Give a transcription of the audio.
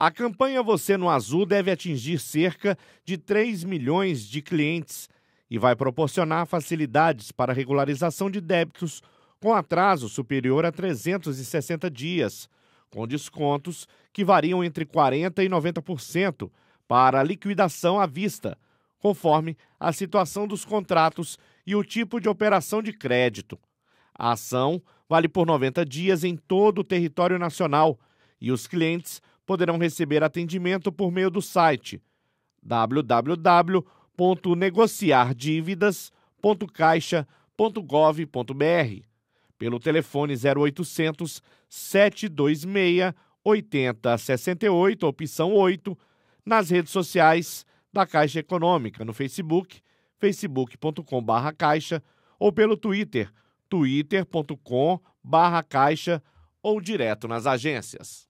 A campanha Você no Azul deve atingir cerca de 3 milhões de clientes e vai proporcionar facilidades para regularização de débitos com atraso superior a 360 dias, com descontos que variam entre 40% e 90% para liquidação à vista, conforme a situação dos contratos e o tipo de operação de crédito. A ação vale por 90 dias em todo o território nacional e os clientes poderão receber atendimento por meio do site www.negociardívidas.caixa.gov.br, pelo telefone 0800 726 8068, opção 8, nas redes sociais da Caixa Econômica, no Facebook, facebook.com.br caixa, ou pelo Twitter, twitter.com.br caixa, ou direto nas agências.